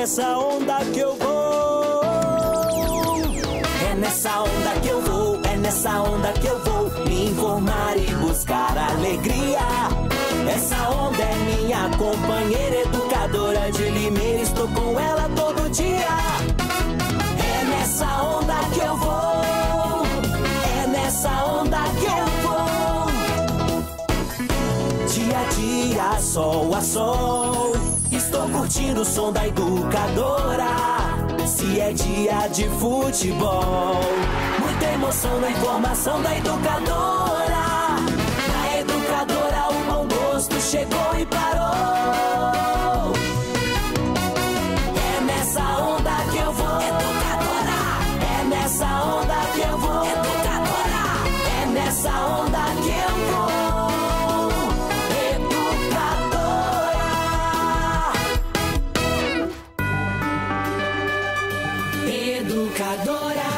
nessa onda que eu vou. É nessa onda que eu vou, é nessa onda que eu vou me informar e buscar alegria. Essa onda é minha companheira educadora de Limeira, estou com ela todo dia. É nessa onda que eu vou, é nessa onda que eu vou. Dia a dia, sol a sol Estou curtindo o som da educadora. Se é dia de futebol, muita emoção na informação da educadora. Na educadora, o bom gosto chegou e parou. Educadora.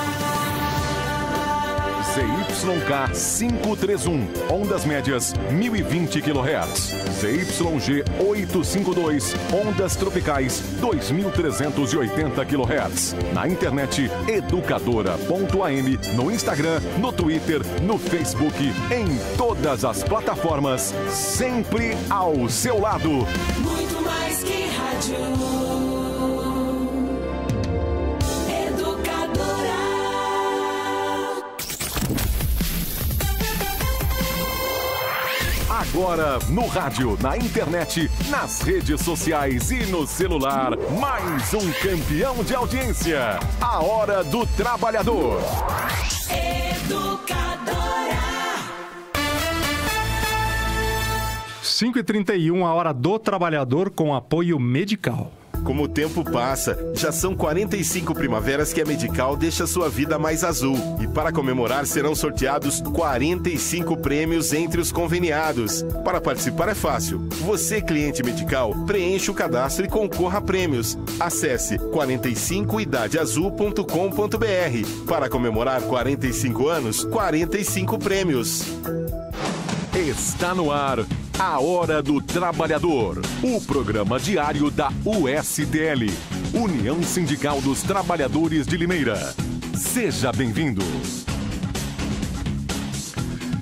ZYK 531, ondas médias 1020 kHz. ZYG 852, ondas tropicais 2380 kHz. Na internet educadora.am, no Instagram, no Twitter, no Facebook, em todas as plataformas, sempre ao seu lado. Muito mais que rádio. Agora, no rádio, na internet, nas redes sociais e no celular. Mais um campeão de audiência. A Hora do Trabalhador. Educadora. 5h31, a Hora do Trabalhador com apoio medical. Como o tempo passa, já são 45 primaveras que a Medical deixa sua vida mais azul. E para comemorar, serão sorteados 45 prêmios entre os conveniados. Para participar é fácil. Você, cliente Medical, preencha o cadastro e concorra a prêmios. Acesse 45idadeazul.com.br. Para comemorar 45 anos, 45 prêmios. Está no ar. A Hora do Trabalhador, o programa diário da USTL, União Sindical dos Trabalhadores de Limeira. Seja bem-vindo.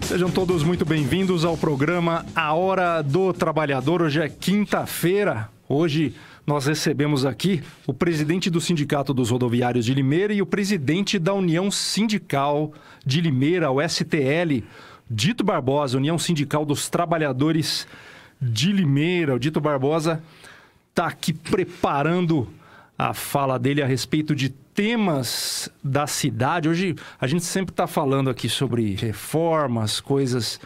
Sejam todos muito bem-vindos ao programa A Hora do Trabalhador. Hoje é quinta-feira. Hoje nós recebemos aqui o presidente do Sindicato dos Rodoviários de Limeira e o presidente da União Sindical de Limeira, o STL. Dito Barbosa, União Sindical dos Trabalhadores de Limeira. O Dito Barbosa está aqui preparando a fala dele a respeito de temas da cidade. Hoje a gente sempre está falando aqui sobre reformas, coisas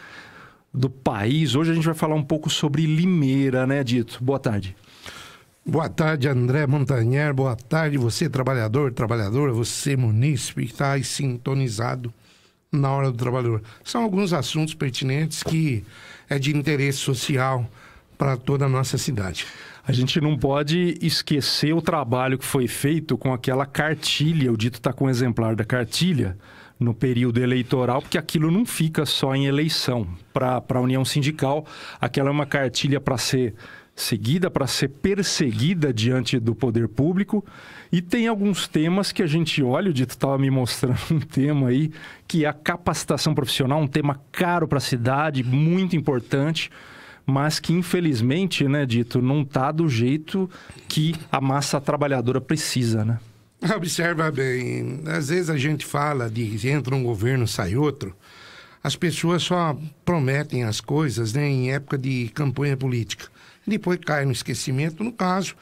do país. Hoje a gente vai falar um pouco sobre Limeira, né, Dito? Boa tarde. Boa tarde, André Montanher. Boa tarde, você, trabalhador, trabalhadora, você, munícipe, que está aí sintonizado na hora do trabalhador. São alguns assuntos pertinentes que é de interesse social para toda a nossa cidade. A gente não pode esquecer o trabalho que foi feito com aquela cartilha, o dito está com um exemplar da cartilha, no período eleitoral, porque aquilo não fica só em eleição. Para a União Sindical, aquela é uma cartilha para ser seguida, para ser perseguida diante do poder público e tem alguns temas que a gente olha, o Dito estava me mostrando um tema aí, que é a capacitação profissional, um tema caro para a cidade, muito importante, mas que infelizmente, né, Dito, não está do jeito que a massa trabalhadora precisa, né? Observa bem, às vezes a gente fala de entra um governo, sai outro. As pessoas só prometem as coisas né, em época de campanha política. Depois cai no esquecimento. No caso,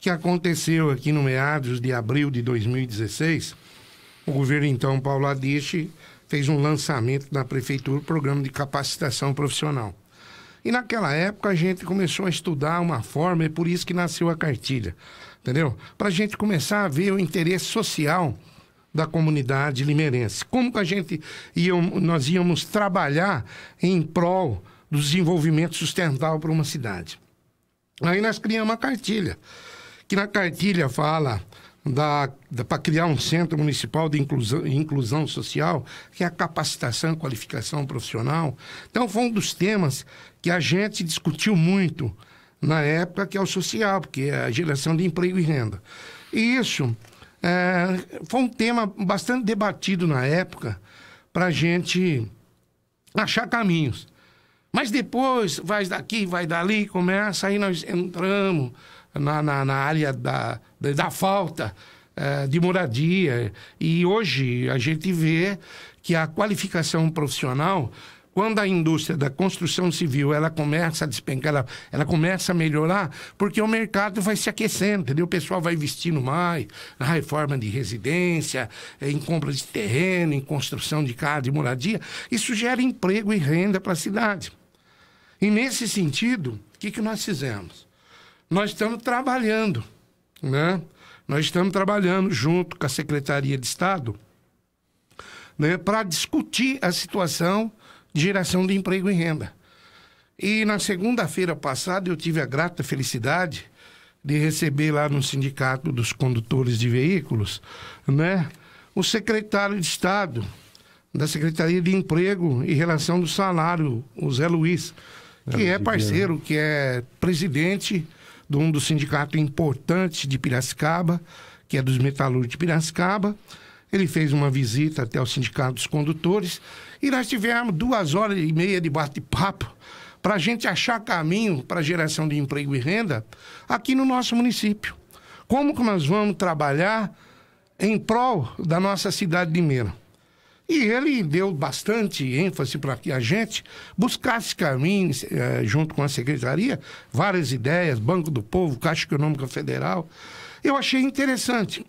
que aconteceu aqui no meados de abril de 2016, o governo então Paulo Adiche fez um lançamento na prefeitura do programa de capacitação profissional. E naquela época a gente começou a estudar uma forma, é por isso que nasceu a cartilha, entendeu? Para a gente começar a ver o interesse social da comunidade limeirense. Como que a gente ia, nós íamos trabalhar em prol do desenvolvimento sustentável para uma cidade. Aí nós criamos a cartilha que na cartilha fala da, da para criar um centro municipal de inclusão, inclusão social, que é a capacitação e qualificação profissional. Então, foi um dos temas que a gente discutiu muito na época, que é o social, porque é a geração de emprego e renda. E isso é, foi um tema bastante debatido na época para a gente achar caminhos. Mas depois, vai daqui, vai dali, começa, aí nós entramos na, na, na área da, da falta eh, de moradia. E hoje a gente vê que a qualificação profissional, quando a indústria da construção civil ela começa a despencar, ela, ela começa a melhorar, porque o mercado vai se aquecendo, entendeu? O pessoal vai investindo mais na reforma de residência, em compra de terreno, em construção de casa, de moradia. Isso gera emprego e renda para a cidade. E nesse sentido, o que, que nós fizemos? Nós estamos trabalhando, né? Nós estamos trabalhando junto com a Secretaria de Estado né, para discutir a situação de geração de emprego e renda. E na segunda-feira passada eu tive a grata felicidade de receber lá no Sindicato dos Condutores de Veículos, né, o secretário de Estado da Secretaria de Emprego e Relação do Salário, o Zé Luiz, que é, é parceiro, que é presidente de um dos sindicatos importantes de Piracicaba, que é dos metalúrgicos de Piracicaba. Ele fez uma visita até o Sindicato dos Condutores e nós tivemos duas horas e meia de bate-papo para a gente achar caminho para geração de emprego e renda aqui no nosso município. Como que nós vamos trabalhar em prol da nossa cidade de Minas? E ele deu bastante ênfase para que a gente buscasse caminhos, eh, junto com a secretaria, várias ideias, Banco do Povo, Caixa Econômica Federal. Eu achei interessante.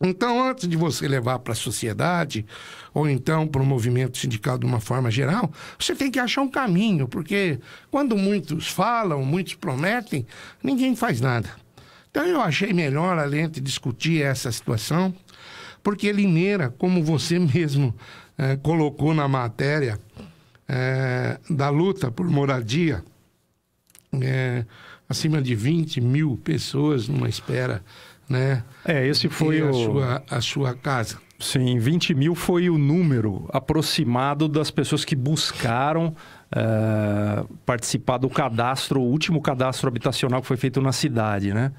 Então, antes de você levar para a sociedade, ou então para o movimento sindical de uma forma geral, você tem que achar um caminho, porque quando muitos falam, muitos prometem, ninguém faz nada. Então, eu achei melhor, além de discutir essa situação, porque Limeira, como você mesmo é, colocou na matéria é, da luta por moradia, é, acima de 20 mil pessoas numa espera, né? É, esse foi o... a, sua, a sua casa. Sim, 20 mil foi o número aproximado das pessoas que buscaram uh, participar do cadastro, o último cadastro habitacional que foi feito na cidade, né?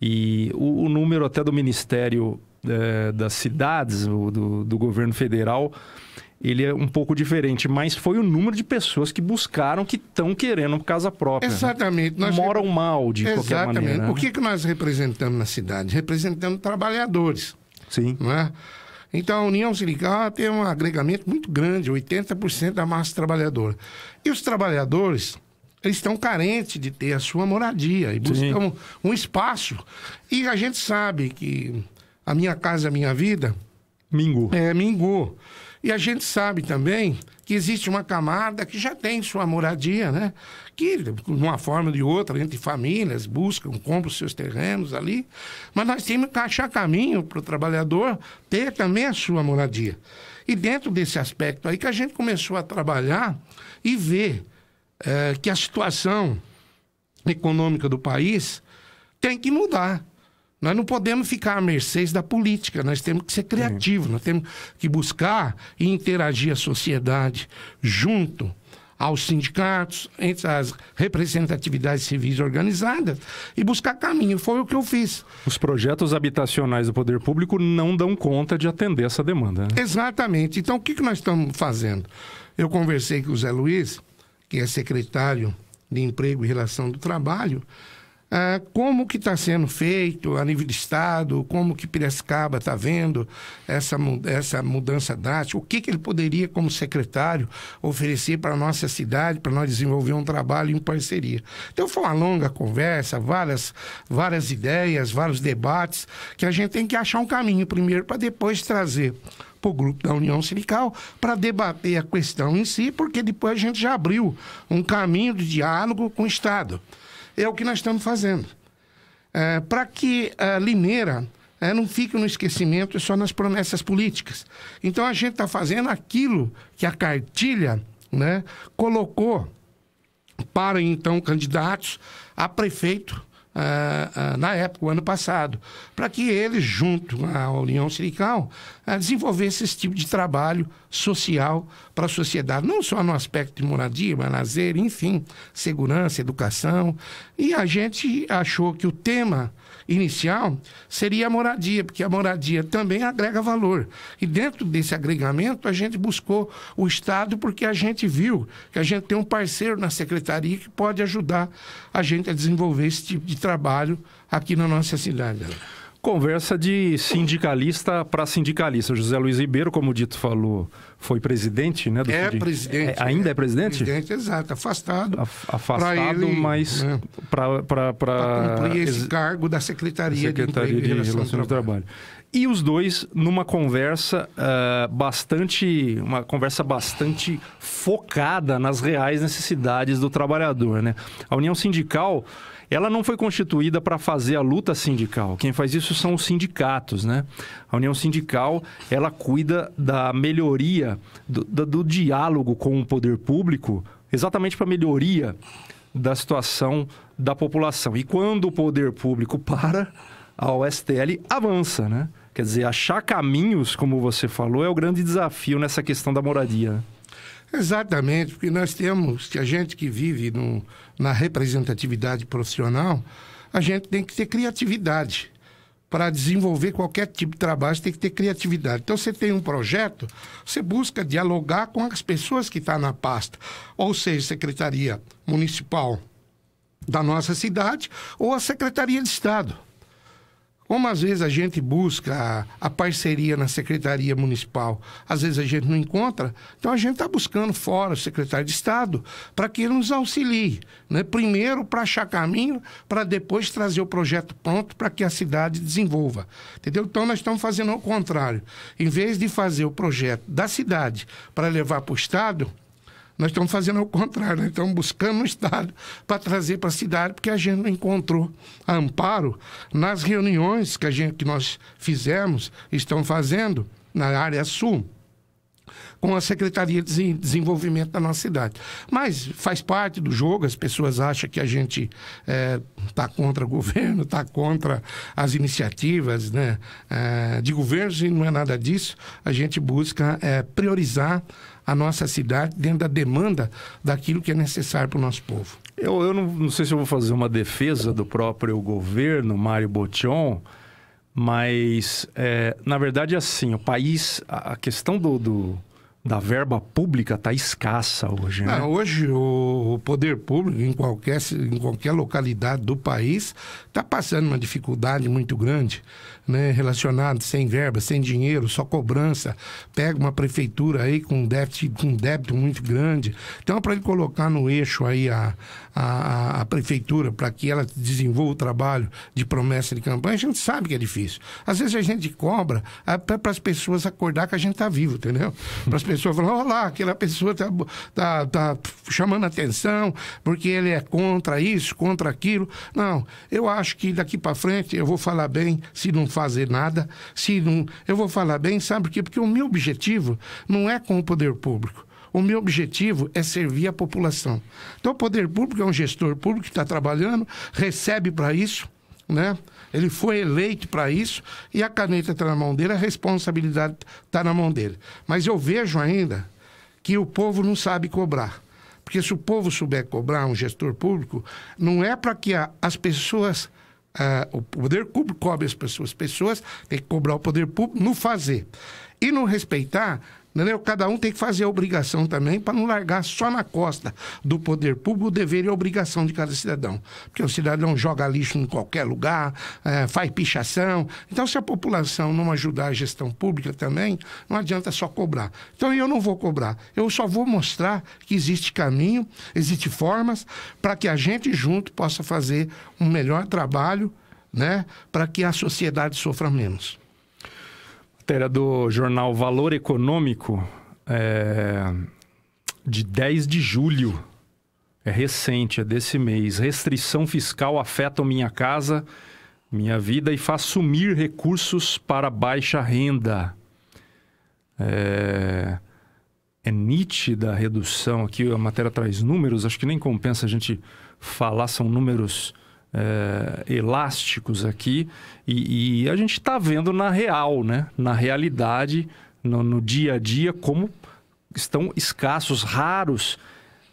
E o, o número até do Ministério é, das cidades, do, do governo federal, ele é um pouco diferente, mas foi o número de pessoas que buscaram, que estão querendo casa própria. Né? Exatamente. Nós Moram mal, de Exatamente. qualquer maneira. Exatamente. Né? O que, que nós representamos na cidade? Representamos trabalhadores. Sim. Não é? Então, a União Sindical tem um agregamento muito grande, 80% da massa trabalhadora. E os trabalhadores, eles estão carentes de ter a sua moradia e buscam Sim. um espaço. E a gente sabe que a Minha Casa Minha Vida. Mingu. É, Mingu. E a gente sabe também que existe uma camada que já tem sua moradia, né? Que, de uma forma ou de outra, entre famílias, buscam, compram seus terrenos ali. Mas nós temos que achar caminho para o trabalhador ter também a sua moradia. E dentro desse aspecto aí que a gente começou a trabalhar e ver é, que a situação econômica do país tem que mudar. Nós não podemos ficar à mercê da política, nós temos que ser criativos, Sim. nós temos que buscar e interagir a sociedade junto aos sindicatos, entre as representatividades civis organizadas e buscar caminho. Foi o que eu fiz. Os projetos habitacionais do poder público não dão conta de atender essa demanda. Né? Exatamente. Então, o que nós estamos fazendo? Eu conversei com o Zé Luiz, que é secretário de Emprego e Relação do Trabalho, ah, como que está sendo feito a nível de Estado, como que Piracicaba está vendo essa, essa mudança drástica, o que, que ele poderia, como secretário, oferecer para a nossa cidade, para nós desenvolver um trabalho em parceria. Então foi uma longa conversa, várias, várias ideias, vários debates, que a gente tem que achar um caminho primeiro para depois trazer para o grupo da União Sindical para debater a questão em si, porque depois a gente já abriu um caminho de diálogo com o Estado é o que nós estamos fazendo. É, Para que a Limeira é, não fique no esquecimento e só nas promessas políticas. Então a gente está fazendo aquilo que a cartilha né, colocou para então candidatos a prefeito ah, ah, na época, o ano passado, para que ele, junto à União Sindical, ah, desenvolvesse esse tipo de trabalho social para a sociedade, não só no aspecto de moradia, mas lazer, enfim, segurança, educação. E a gente achou que o tema inicial seria a moradia, porque a moradia também agrega valor. E dentro desse agregamento, a gente buscou o Estado porque a gente viu que a gente tem um parceiro na secretaria que pode ajudar a gente a desenvolver esse tipo de trabalho aqui na nossa cidade conversa de sindicalista para sindicalista. José Luiz Ribeiro, como o Dito falou, foi presidente, né? é presidente. É, ainda é, é presidente? Presidente, exato. Afastado. afastado, ele, mas né, para... cumprir esse Ex... cargo da Secretaria, Secretaria de, de, Relações do Trabalho. Trabalho. E os dois numa conversa uh, bastante... Uma conversa bastante focada nas reais necessidades do trabalhador, né? A União Sindical ela não foi constituída para fazer a luta sindical. Quem faz isso são os sindicatos, né? A União Sindical, ela cuida da melhoria, do, do diálogo com o poder público, exatamente para melhoria da situação da população. E quando o poder público para, a OSTL avança, né? Quer dizer, achar caminhos, como você falou, é o grande desafio nessa questão da moradia. Né? Exatamente, porque nós temos que a gente que vive no, na representatividade profissional, a gente tem que ter criatividade. Para desenvolver qualquer tipo de trabalho, você tem que ter criatividade. Então, você tem um projeto, você busca dialogar com as pessoas que estão tá na pasta, ou seja, Secretaria Municipal da nossa cidade ou a Secretaria de Estado. Como às vezes a gente busca a, a parceria na secretaria municipal, às vezes a gente não encontra, então a gente está buscando fora o secretário de Estado para que ele nos auxilie, né? primeiro para achar caminho, para depois trazer o projeto pronto para que a cidade desenvolva. Entendeu? Então nós estamos fazendo ao contrário. Em vez de fazer o projeto da cidade para levar para o Estado, nós estamos fazendo o contrário, nós estamos buscando o Estado para trazer para a cidade, porque a gente não encontrou amparo nas reuniões que, a gente, que nós fizemos, estão fazendo na área sul com a Secretaria de Desenvolvimento da nossa cidade. Mas faz parte do jogo, as pessoas acham que a gente está eh, é, contra o governo, está contra as iniciativas né, é, de governos e não é nada disso. A gente busca é, priorizar a nossa cidade dentro da demanda daquilo que é necessário para o nosso povo. Eu, eu não, não sei se eu vou fazer uma defesa do próprio governo, Mário Botion, mas, é, na verdade, é assim, o país, a, a questão do, do da verba pública está escassa hoje. Né? hoje o poder público em qualquer, em qualquer localidade do país está passando uma dificuldade muito grande né, relacionado, sem verba, sem dinheiro, só cobrança, pega uma prefeitura aí com déficit, com débito muito grande. Então, para ele colocar no eixo aí a, a, a prefeitura, para que ela desenvolva o trabalho de promessa de campanha, a gente sabe que é difícil. Às vezes a gente cobra é para as pessoas acordar que a gente está vivo, entendeu? Para as pessoas falar, olha lá, aquela pessoa está tá, tá chamando atenção porque ele é contra isso, contra aquilo. Não, eu acho que daqui para frente eu vou falar bem, se não for fazer nada. Se não, eu vou falar bem, sabe por quê? Porque o meu objetivo não é com o poder público. O meu objetivo é servir a população. Então, o poder público é um gestor público que está trabalhando, recebe para isso, né? Ele foi eleito para isso e a caneta está na mão dele, a responsabilidade está na mão dele. Mas eu vejo ainda que o povo não sabe cobrar. Porque se o povo souber cobrar um gestor público, não é para que a, as pessoas Uh, o poder público cobre as pessoas. Pessoas têm que cobrar o poder público no fazer. E não respeitar, Entendeu? Cada um tem que fazer a obrigação também para não largar só na costa do poder público o dever e a obrigação de cada cidadão. Porque o cidadão joga lixo em qualquer lugar, é, faz pichação. Então, se a população não ajudar a gestão pública também, não adianta só cobrar. Então, eu não vou cobrar. Eu só vou mostrar que existe caminho, existe formas para que a gente junto possa fazer um melhor trabalho né, para que a sociedade sofra menos matéria do jornal Valor Econômico é, de 10 de julho. É recente, é desse mês. Restrição fiscal afeta minha casa, minha vida e faz sumir recursos para baixa renda. É, é nítida a redução aqui, a matéria traz números, acho que nem compensa a gente falar, são números é, elásticos aqui e, e a gente está vendo na real, né? na realidade, no, no, dia a dia, como estão escassos, raros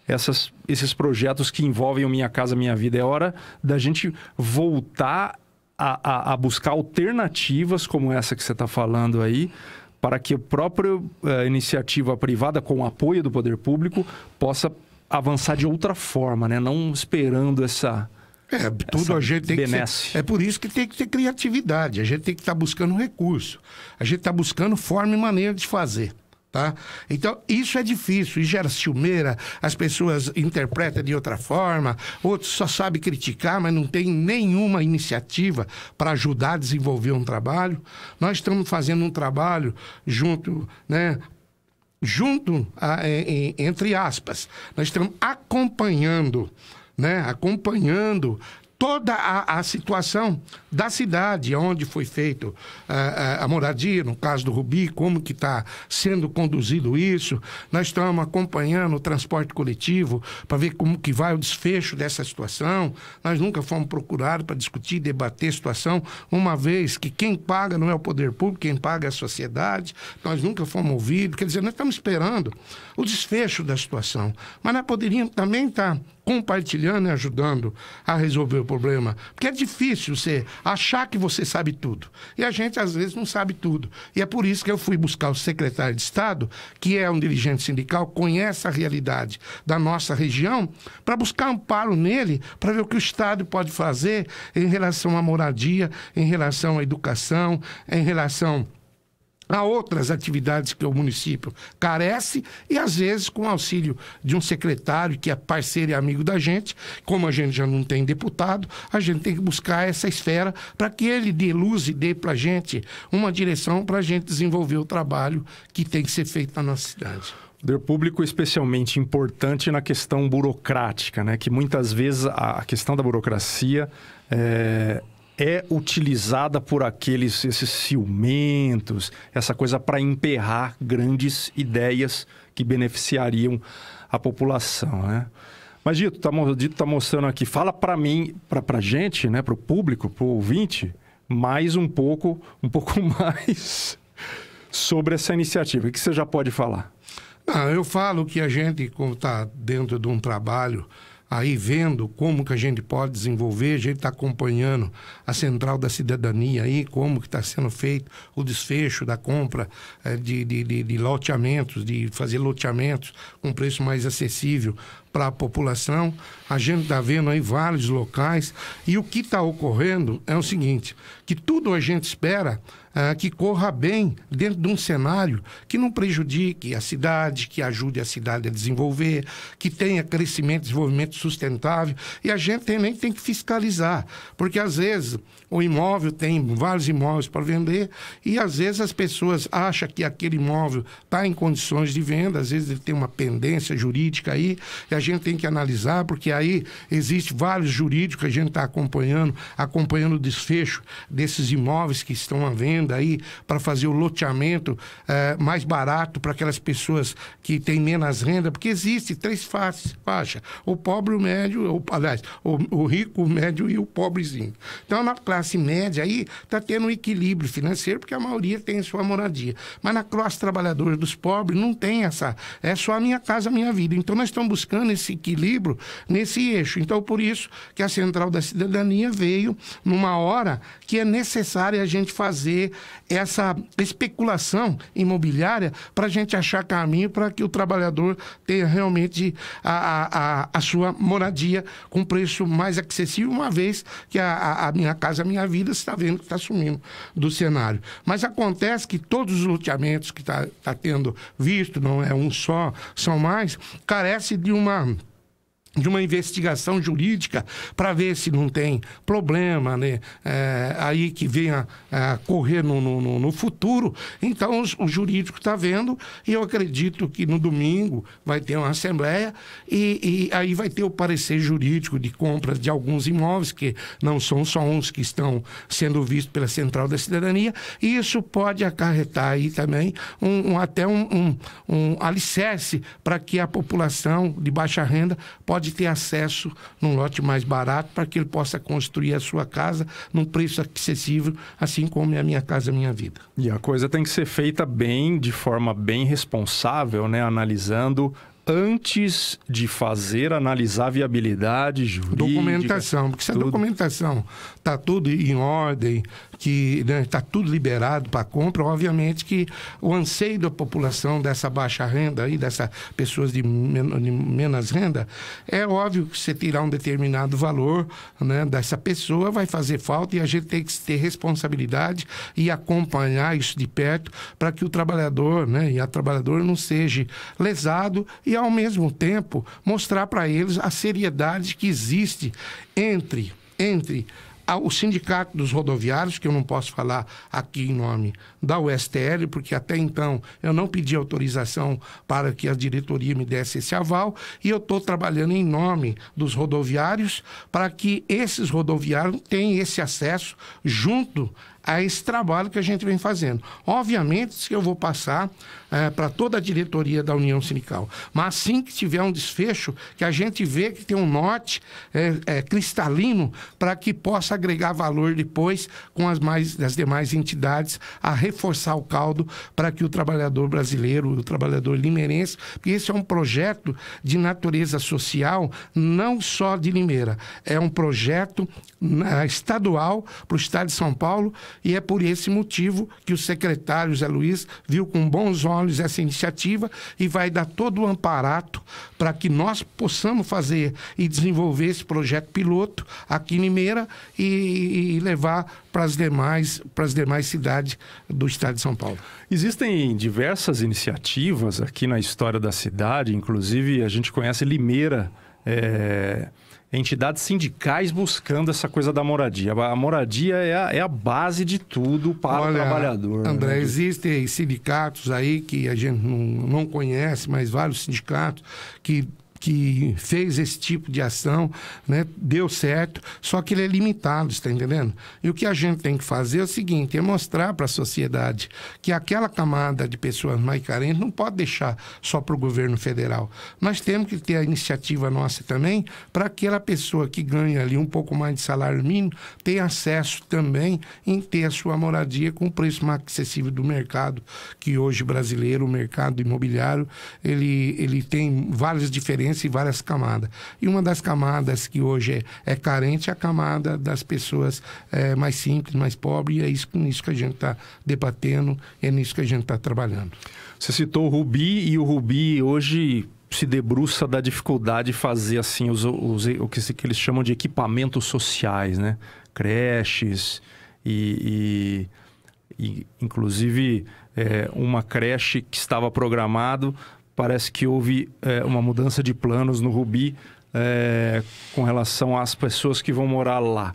essas, esses projetos que envolvem o Minha Casa Minha Vida. É hora da gente voltar a, a, a buscar alternativas como essa que você está falando aí, para que a própria eh, iniciativa privada, com o apoio do poder público, possa avançar de outra forma, né? não esperando essa é, tudo Essa a gente tem benesse. que ser, É por isso que tem que ter criatividade, a gente tem que estar tá buscando recurso, a gente está buscando forma e maneira de fazer. Tá? Então, isso é difícil, e gera ciumeira, as pessoas interpretam de outra forma, outros só sabem criticar, mas não tem nenhuma iniciativa para ajudar a desenvolver um trabalho. Nós estamos fazendo um trabalho junto, né, junto, a, ah, é, é, entre aspas, nós estamos acompanhando né, acompanhando toda a, a, situação da cidade onde foi feito a, eh, eh, a moradia, no caso do Rubi, como que está sendo conduzido isso. Nós estamos acompanhando o transporte coletivo para ver como que vai o desfecho dessa situação. Nós nunca fomos procurados para discutir, debater a situação, uma vez que quem paga não é o poder público, quem paga é a sociedade. Nós nunca fomos ouvidos. Quer dizer, nós estamos esperando o desfecho da situação. Mas nós poderíamos também estar tá compartilhando e ajudando a resolver o problema. Porque é difícil você achar que você sabe tudo. E a gente, às vezes, não sabe tudo. E é por isso que eu fui buscar o secretário de Estado, que é um dirigente sindical, conhece a realidade da nossa região, para buscar amparo nele, para ver o que o Estado pode fazer em relação à moradia, em relação à educação, em relação Há outras atividades que o município carece e, às vezes, com o auxílio de um secretário que é parceiro e amigo da gente, como a gente já não tem deputado, a gente tem que buscar essa esfera para que ele dê luz e dê para a gente uma direção para a gente desenvolver o trabalho que tem que ser feito na nossa cidade. Poder público é especialmente importante na questão burocrática, né? que muitas vezes a questão da burocracia é, é utilizada por aqueles esses ciumentos, essa coisa para emperrar grandes ideias que beneficiariam a população, né? Mas Dito está tá mostrando aqui, fala para mim, para a gente, né, para o público, para o ouvinte, mais um pouco, um pouco mais sobre essa iniciativa. O que você já pode falar? Não, ah, eu falo que a gente, como está dentro de um trabalho aí vendo como que a gente pode desenvolver, a gente está acompanhando a Central da Cidadania aí, como que está sendo feito o desfecho da compra é, de, de, de, de loteamentos, de fazer loteamentos com preço mais acessível para a população. A gente está vendo aí vários locais. E o que está ocorrendo é o seguinte, que tudo a gente espera ah, que corra bem dentro de um cenário que não prejudique a cidade, que ajude a cidade a desenvolver, que tenha crescimento, desenvolvimento sustentável. E a gente também tem que fiscalizar, porque às vezes o imóvel tem vários imóveis para vender e às vezes as pessoas acham que aquele imóvel está em condições de venda, às vezes ele tem uma pendência jurídica aí e a gente tem que analisar, porque aí existe vários jurídicos, a gente está acompanhando, acompanhando o desfecho desses imóveis que estão à venda aí para fazer o loteamento eh, mais barato para aquelas pessoas que têm menos renda, porque existe três faces, acha? o pobre, o médio, o, aliás, o, o rico, o médio e o pobrezinho. Então, na classe classe média aí está tendo um equilíbrio financeiro, porque a maioria tem sua moradia. Mas na classe trabalhadora dos pobres não tem essa. É só a minha casa, a minha vida. Então nós estamos buscando esse equilíbrio nesse eixo. Então, por isso que a Central da Cidadania veio numa hora que é necessária a gente fazer essa especulação imobiliária para a gente achar caminho para que o trabalhador tenha realmente a, a, a, a sua moradia com preço mais acessível, uma vez que a, a, a minha casa, a minha minha vida Vila está vendo que está sumindo do cenário. Mas acontece que todos os loteamentos que está tá tendo visto, não é um só, são mais, carece de uma de uma investigação jurídica para ver se não tem problema né? É, aí que venha a é, correr no, no, no futuro. Então, os, o jurídico está vendo e eu acredito que no domingo vai ter uma assembleia e, e, aí vai ter o parecer jurídico de compras de alguns imóveis, que não são só uns que estão sendo vistos pela Central da Cidadania, e isso pode acarretar aí também um, um até um, um, um alicerce para que a população de baixa renda pode pode ter acesso num lote mais barato para que ele possa construir a sua casa num preço acessível, assim como é a minha casa, a minha vida. E a coisa tem que ser feita bem, de forma bem responsável, né? analisando antes de fazer, analisar viabilidade jurídica. Documentação, porque se a documentação está tudo em ordem, que está né, tá tudo liberado para compra, obviamente que o anseio da população dessa baixa renda e dessas pessoas de, men de, menos renda, é óbvio que você tirar um determinado valor né, dessa pessoa vai fazer falta e a gente tem que ter responsabilidade e acompanhar isso de perto para que o trabalhador né, e a trabalhadora não seja lesado e, ao mesmo tempo, mostrar para eles a seriedade que existe entre entre ah, o Sindicato dos Rodoviários, que eu não posso falar aqui em nome da USTL, porque até então eu não pedi autorização para que a diretoria me desse esse aval, e eu estou trabalhando em nome dos rodoviários para que esses rodoviários tenham esse acesso junto a esse trabalho que a gente vem fazendo. Obviamente que eu vou passar é, para toda a diretoria da União Sindical, mas assim que tiver um desfecho, que a gente vê que tem um norte é, é, cristalino para que possa agregar valor depois com as, mais, as demais entidades a reforçar o caldo para que o trabalhador brasileiro, o trabalhador limeirense, porque esse é um projeto de natureza social, não só de Limeira, é um projeto estadual para o estado de São Paulo, e é por esse motivo que o secretário Zé Luiz viu com bons olhos essa iniciativa e vai dar todo o amparato para que nós possamos fazer e desenvolver esse projeto piloto aqui em Limeira e, e levar para as demais, para as demais cidades do estado de São Paulo. Existem diversas iniciativas aqui na história da cidade, inclusive a gente conhece Limeira. É entidades sindicais buscando essa coisa da moradia. A moradia é a, é a base de tudo para Olha, o trabalhador. Né? André, né? existem sindicatos aí que a gente não, não conhece, mas vários sindicatos que que fez esse tipo de ação, né? deu certo, só que ele é limitado, está entendendo? E o que a gente tem que fazer é o seguinte: é mostrar para a sociedade que aquela camada de pessoas mais carentes não pode deixar só para o governo federal. Nós temos que ter a iniciativa nossa também para aquela pessoa que ganha ali um pouco mais de salário mínimo ter acesso também em ter a sua moradia com o preço mais acessível do mercado, que hoje brasileiro, o mercado imobiliário, ele, ele tem várias diferenças pertence várias camadas. E uma das camadas que hoje é, é carente é a camada das pessoas é, mais simples, mais pobres, e é isso, nisso que a gente está debatendo, é nisso que a gente está trabalhando. Você citou o Rubi, e o Rubi hoje se debruça da dificuldade de fazer assim os, os, o que, que, eles chamam de equipamentos sociais, né? Creches e, e, e inclusive é, uma creche que estava programado parece que houve é, uma mudança de planos no Rubi é, com relação às pessoas que vão morar lá.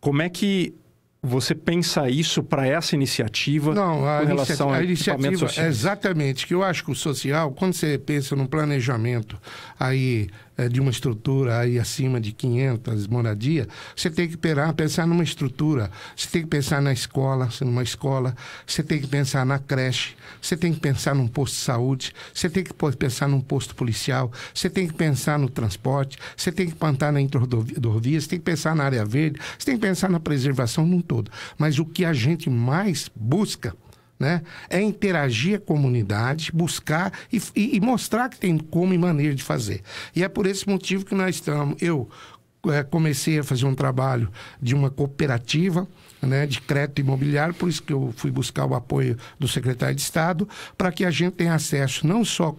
Como é que você pensa isso para essa iniciativa Não, a com relação a iniciativa, exatamente, que eu acho que o social, quando você pensa num planejamento aí é, de uma estrutura aí acima de 500 moradias, você tem que pensar, pensar numa estrutura, você tem que pensar na escola, numa escola, você tem que pensar na creche, você tem que pensar num posto de saúde, você tem que pensar num posto policial, você tem que pensar no transporte, você tem que plantar na introdovia, você tem que pensar na área verde, você tem que pensar na preservação num todo. Mas o que a gente mais busca né? É interagir a comunidade, buscar e, e, e mostrar que tem como e maneira de fazer. E é por esse motivo que nós estamos. Eu eh, comecei a fazer um trabalho de uma cooperativa né, de crédito imobiliário, por isso que eu fui buscar o apoio do secretário de Estado, para que a gente tenha acesso não só uh,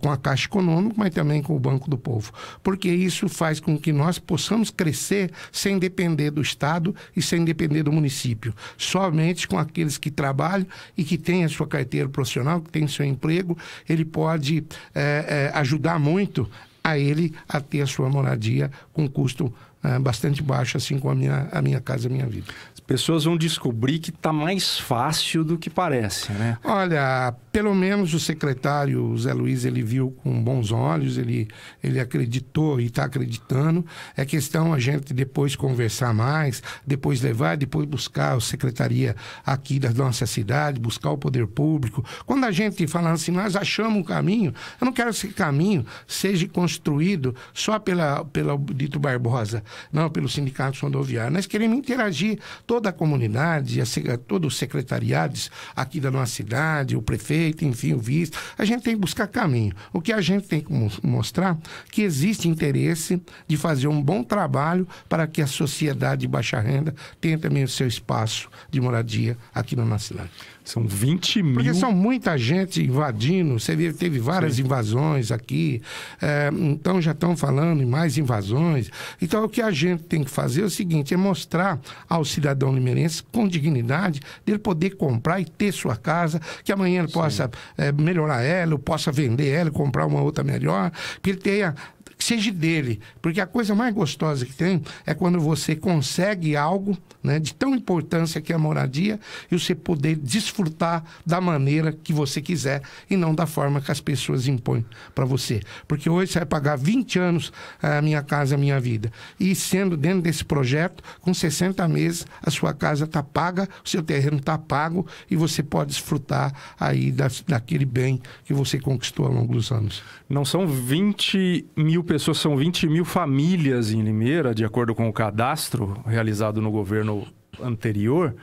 com a Caixa Econômica, mas também com o Banco do Povo. Porque isso faz com que nós possamos crescer sem depender do Estado e sem depender do município. Somente com aqueles que trabalham e que têm a sua carteira profissional, que têm seu emprego, ele pode eh, eh, ajudar muito a ele a ter a sua moradia com custo ah, bastante baixo, assim como a minha, a minha casa, a minha vida pessoas vão descobrir que está mais fácil do que parece, né? Olha, pelo menos o secretário Zé Luiz, ele viu com bons olhos, ele, ele acreditou e está acreditando. É questão a gente depois conversar mais, depois levar, depois buscar a secretaria aqui da nossa cidade, buscar o poder público. Quando a gente fala assim, nós achamos um caminho, eu não quero que esse caminho seja construído só pela, pela Dito Barbosa, não, pelo Sindicato Rodoviário. Nós queremos interagir toda a comunidade, a, os secretariados aqui da nossa cidade, o prefeito, enfim, o vice. A gente tem que buscar caminho. O que a gente tem que mostrar que existe interesse de fazer um bom trabalho para que a sociedade de baixa renda tenha também o seu espaço de moradia aqui na nossa cidade. São 20 mil. Porque são muita gente invadindo. Você vê, teve várias Sim. invasões aqui. É, então já estão falando em mais invasões. Então o que a gente tem que fazer é o seguinte: é mostrar ao cidadão limeirense com dignidade dele poder comprar e ter sua casa, que amanhã ele possa é, melhorar ela, ou possa vender ela, comprar uma outra melhor, que ele tenha que seja dele. Porque a coisa mais gostosa que tem é quando você consegue algo né, de tão importância que é a moradia e você poder desfrutar da maneira que você quiser e não da forma que as pessoas impõem para você. Porque hoje você vai pagar 20 anos eh, a minha casa, a minha vida. E sendo dentro desse projeto, com 60 meses, a sua casa está paga, o seu terreno está pago e você pode desfrutar aí da, daquele bem que você conquistou ao longo dos anos. Não são 20 mil pessoas, são 20 mil famílias em Limeira, de acordo com o cadastro realizado no governo anterior,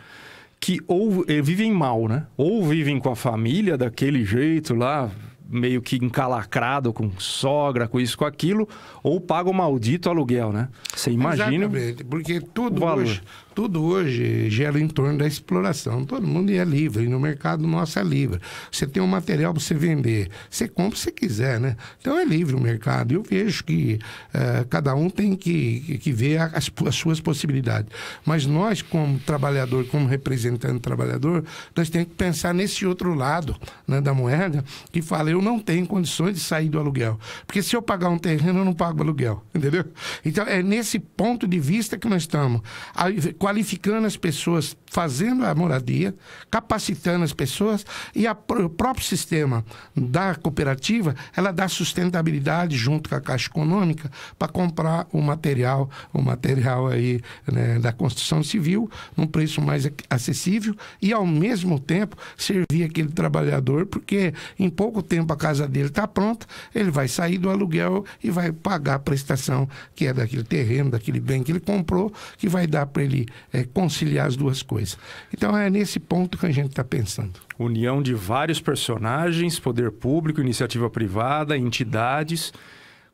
que ou eh, vivem mal, né? Ou vivem com a família daquele jeito lá, meio que encalacrado com sogra, com isso, com aquilo, ou pagam maldito aluguel, né? Você imagina. Exatamente, porque tudo hoje, tudo hoje gera em torno da exploração. Todo mundo é livre, e no mercado nosso é livre. Você tem um material para você vender, você compra se quiser, né? Então é livre o mercado. Eu vejo que eh, cada um tem que, que ver as, as suas possibilidades. Mas nós, como trabalhador, como representante trabalhador, nós temos que pensar nesse outro lado né, da moeda que fala, eu não tenho condições de sair do aluguel. Porque se eu pagar um terreno, eu não pago aluguel, entendeu? Então é nesse ponto de vista que nós estamos. A, qualificando as pessoas, fazendo a moradia, capacitando as pessoas e a, o próprio sistema da cooperativa, ela dá sustentabilidade junto com a Caixa Econômica para comprar o material, o material aí né, da construção civil num preço mais acessível e ao mesmo tempo servir aquele trabalhador porque em pouco tempo a casa dele está pronta, ele vai sair do aluguel e vai pagar a prestação que é daquele terreno, daquele bem que ele comprou, que vai dar para ele é, conciliar as duas coisas. Então é nesse ponto que a gente está pensando. União de vários personagens, poder público, iniciativa privada, entidades,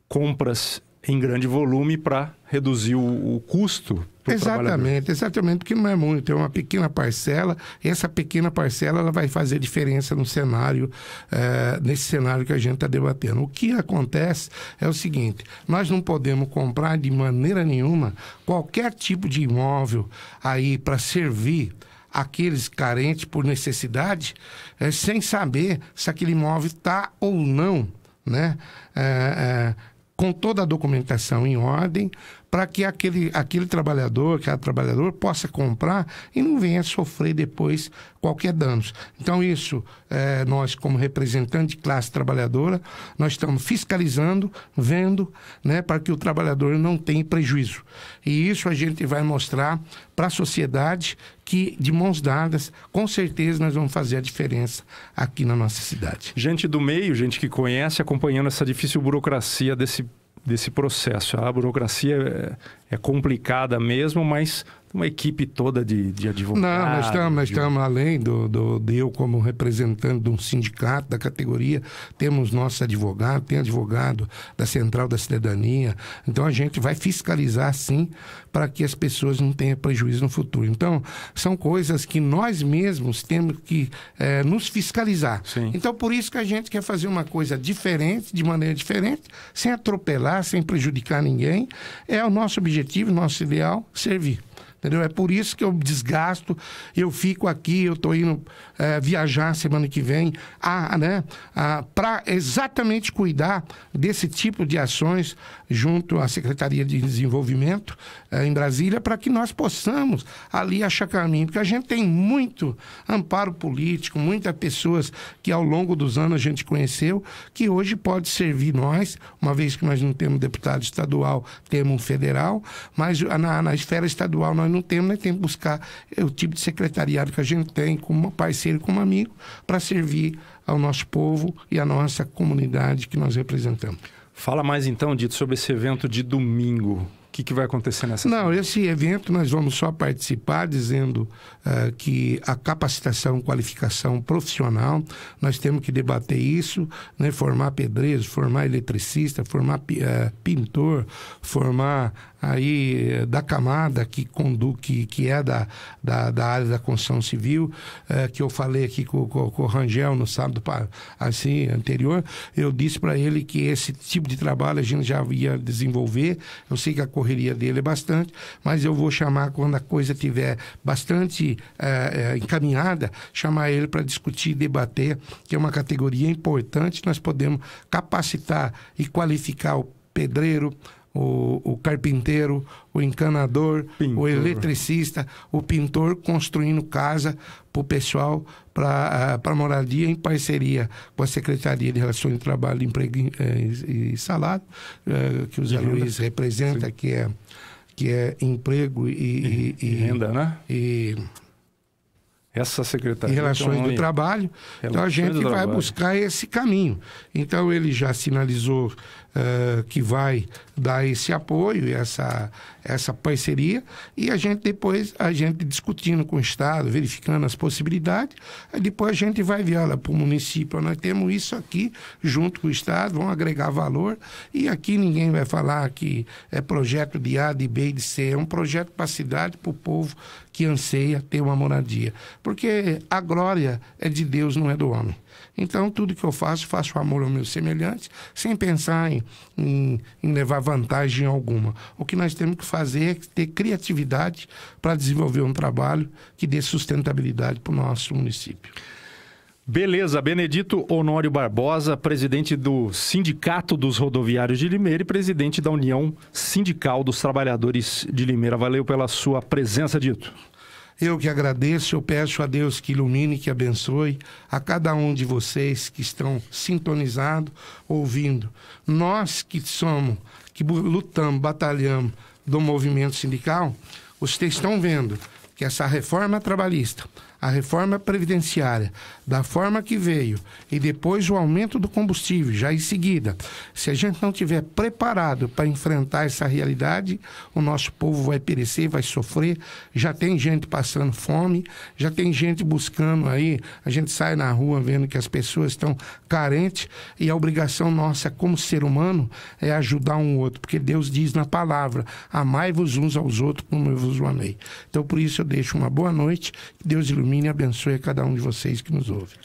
compras em grande volume para reduzir o, o custo Exatamente, exatamente, porque não é muito, é uma pequena parcela, e essa pequena parcela ela vai fazer diferença no cenário, é, nesse cenário que a gente está debatendo. O que acontece é o seguinte: nós não podemos comprar de maneira nenhuma qualquer tipo de imóvel aí para servir aqueles carentes por necessidade, é, sem saber se aquele imóvel está ou não, né? É, com toda a documentação em ordem, para que aquele, aquele trabalhador, aquela trabalhadora possa comprar e não venha sofrer depois qualquer danos. Então, isso, é, nós, como representante de classe trabalhadora, nós estamos fiscalizando, vendo, né, para que o trabalhador não tenha prejuízo. E isso a gente vai mostrar para a sociedade que, de mãos dadas, com certeza nós vamos fazer a diferença aqui na nossa cidade. Gente do meio, gente que conhece, acompanhando essa difícil burocracia desse desse processo. A burocracia é, é complicada mesmo, mas uma equipe toda de, de advogados. Não, nós estamos, nós estamos além do, do, de eu como representante de um sindicato da categoria, temos nosso advogado, tem advogado da Central da Cidadania. Então a gente vai fiscalizar sim para que as pessoas não tenham prejuízo no futuro. Então, são coisas que nós mesmos temos que é, nos fiscalizar. Sim. Então, por isso que a gente quer fazer uma coisa diferente, de maneira diferente, sem atropelar, sem prejudicar ninguém. É o nosso objetivo, nosso ideal, servir. Entendeu? É por isso que eu desgasto, eu fico aqui, eu estou indo é, viajar semana que vem, a, ah, né, ah, para exatamente cuidar desse tipo de ações junto à Secretaria de Desenvolvimento eh, em Brasília para que nós possamos ali achar caminho, porque a gente tem muito amparo político, muitas pessoas que ao longo dos anos a gente conheceu, que hoje pode servir nós, uma vez que nós não temos deputado estadual, temos um federal, mas na, na esfera estadual nós não temos, nós temos que buscar eh, o tipo de secretariado que a gente tem, como parceiro, como amigo, para servir ao nosso povo e à nossa comunidade que nós representamos. Fala mais então, Dito, sobre esse evento de domingo que, que vai acontecer nessa? Não, semana? esse evento nós vamos só participar dizendo uh, que a capacitação, qualificação profissional, nós temos que debater isso, né? formar pedreiros, formar eletricista, formar uh, pintor, formar aí eh, da camada que conduz, que, que é da, da, da área da construção civil, é, que eu falei aqui com, com, com, o Rangel no sábado assim, anterior, eu disse para ele que esse tipo de trabalho a gente já ia desenvolver. Eu sei que a correria dele é bastante, mas eu vou chamar quando a coisa tiver bastante é, encaminhada, chamar ele para discutir, debater, que é uma categoria importante. Nós podemos capacitar e qualificar o pedreiro, o, o carpinteiro, o encanador, pintor. o eletricista, o pintor construindo casa para o pessoal, para ah, moradia, em parceria com a Secretaria de Relações de Trabalho, Emprego eh, e, e Salário, eh, que o Zé Luiz representa, que é, que é emprego e, e, e, e renda, né? E, essa secretaria. Em relações do trabalho. Relações então a gente vai trabalho. buscar esse caminho. Então ele já sinalizou eh, que vai dar esse apoio, essa, essa parceria, e a gente depois, a gente discutindo com o Estado, verificando as possibilidades, depois a gente vai ver, olha, para o município, nós temos isso aqui junto com o Estado, vão agregar valor, e aqui ninguém vai falar que é projeto de A, de B e de C, é um projeto para a cidade, para o povo que anseia ter uma moradia. Porque a glória é de Deus, não é do homem. Então, tudo que eu faço, faço amor aos meus semelhantes sem pensar em, em, em, levar vantagem alguma. O que nós temos que fazer é ter criatividade para desenvolver um trabalho que dê sustentabilidade para o nosso município. Beleza, Benedito Honório Barbosa, presidente do Sindicato dos Rodoviários de Limeira e presidente da União Sindical dos Trabalhadores de Limeira. Valeu pela sua presença, Dito. Eu que agradeço, eu peço a Deus que ilumine, que abençoe a cada um de vocês que estão sintonizados, ouvindo. Nós que somos, que lutamos, batalhamos do movimento sindical, vocês estão vendo que essa reforma trabalhista, a reforma previdenciária, da forma que veio e depois o aumento do combustível já em seguida, se a gente não tiver preparado para enfrentar essa realidade, o nosso povo vai perecer, vai sofrer. Já tem gente passando fome, já tem gente buscando aí. A gente sai na rua vendo que as pessoas estão carentes e a obrigação nossa como ser humano é ajudar um outro, porque Deus diz na palavra: amai-vos uns aos outros como eu vos amei. Então, por isso, eu deixo uma boa noite, que Deus ilumine e abençoe a cada um de vocês que nos ouve dúvida.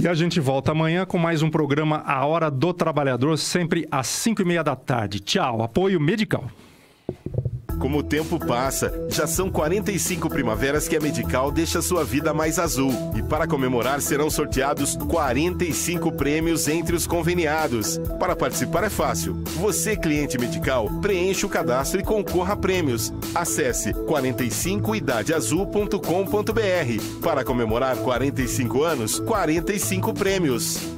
E a gente volta amanhã com mais um programa A Hora do Trabalhador, sempre às 5 e meia da tarde. Tchau, apoio medical. Como o tempo passa, já são 45 primaveras que a Medical deixa sua vida mais azul. E para comemorar, serão sorteados 45 prêmios entre os conveniados. Para participar é fácil. Você, cliente Medical, preenche o cadastro e concorra a prêmios. Acesse 45idadeazul.com.br. Para comemorar 45 anos, 45 prêmios.